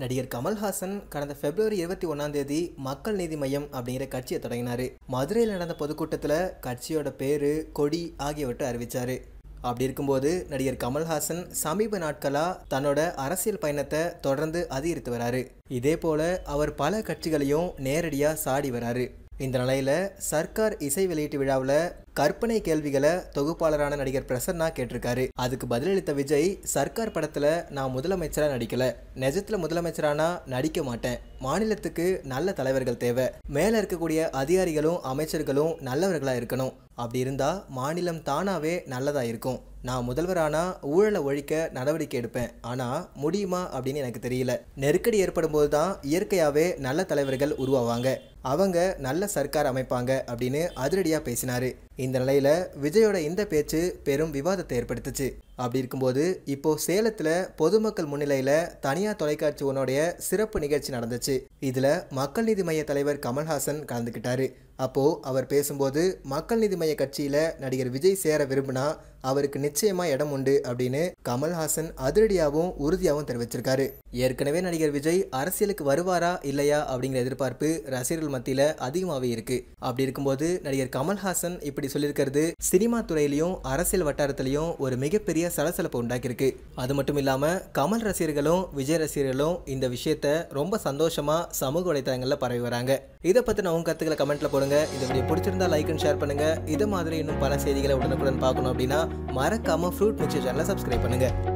நடிகர் கமல்ஹாசன் கடந்த பிப்ரவரி இருபத்தி ஒன்றாம் தேதி மக்கள் நீதி மையம் அப்படிங்கிற கட்சியை தொடங்கினார் மதுரையில் நடந்த பொதுக்கூட்டத்தில் கட்சியோட பேர் கொடி ஆகியவற்றை அறிவித்தார் அப்படி இருக்கும்போது நடிகர் கமல்ஹாசன் சமீப நாட்களாக தன்னோட அரசியல் பயணத்தை தொடர்ந்து அதிகரித்து வராரு இதே போல் அவர் பல கட்சிகளையும் நேரடியாக சாடி வராரு இந்த நிலையில் சர்க்கார் இசை வெளியீட்டு விழாவில் கற்பனை கேள்விகளை தொகுப்பாளரான நடிகர் பிரசன்னா கேட்டிருக்காரு அதுக்கு பதிலளித்த விஜய் சர்க்கார் படத்தில் நான் முதலமைச்சராக நடிக்கலை நிஜத்தில் முதலமைச்சரானா நடிக்க மாட்டேன் மாநிலத்துக்கு நல்ல தலைவர்கள் தேவை மேலே இருக்கக்கூடிய அதிகாரிகளும் அமைச்சர்களும் நல்லவர்களாக இருக்கணும் அப்படி இருந்தால் மாநிலம் தானாகவே நல்லதாக இருக்கும் நான் முதல்வரானா ஊழலை ஒழிக்க நடவடிக்கை எடுப்பேன் ஆனால் முடியுமா அப்படின்னு எனக்கு தெரியல நெருக்கடி ஏற்படும் போது தான் இயற்கையாகவே நல்ல தலைவர்கள் உருவாவாங்க அவங்க நல்ல சர்க்கார் அமைப்பாங்க அப்படின்னு அதிரடியாக பேசினார் இந்த நிலையில் விஜயோட இந்த பேச்சு பெரும் விவாதத்தை ஏற்படுத்துச்சு அப்படி இருக்கும்போது இப்போது சேலத்தில் பொதுமக்கள் முன்னிலையில் தனியார் தொலைக்காட்சி உன்னுடைய சிறப்பு நிகழ்ச்சி நடந்துச்சு இதில் மக்கள் நீதி மைய தலைவர் கமல்ஹாசன் கலந்துக்கிட்டாரு அப்போது அவர் பேசும்போது மக்கள் நீதி மைய கட்சியில் நடிகர் விஜய் சேர விரும்பினா அவருக்கு நிச்சயமாக இடம் உண்டு அப்படின்னு கமல்ஹாசன் அதிரடியாகவும் உறுதியாகவும் தெரிவிச்சிருக்காரு ஏற்கனவே நடிகர் விஜய் அரசியலுக்கு வருவாரா இல்லையா அப்படிங்கிற எதிர்பார்ப்பு ரசிகர்கள் மத்தியில் அதிகமாகவே இருக்குது அப்படி இருக்கும்போது நடிகர் கமல்ஹாசன் இப்படி முன்னாடி சொல்லியிருக்கிறது சினிமா துறையிலையும் அரசியல் வட்டாரத்திலையும் ஒரு மிகப்பெரிய சலசலப்பை உண்டாக்கியிருக்கு அது மட்டும் இல்லாமல் கமல் ரசிகர்களும் விஜய் ரசிகர்களும் இந்த விஷயத்த ரொம்ப சந்தோஷமாக சமூக வலைத்தளங்களில் பரவி வராங்க இதை பற்றின உங்க கருத்துக்களை கமெண்ட்டில் போடுங்க இந்த வீடியோ பிடிச்சிருந்தா லைக் அண்ட் ஷேர் பண்ணுங்கள் இது மாதிரி இன்னும் பல செய்திகளை உடனுக்குடன் பார்க்கணும் அப்படின்னா மறக்காமல் ஃப்ரூட் மிக்சர் சேனலை சப்ஸ்கிரைப் பண்ணுங்கள்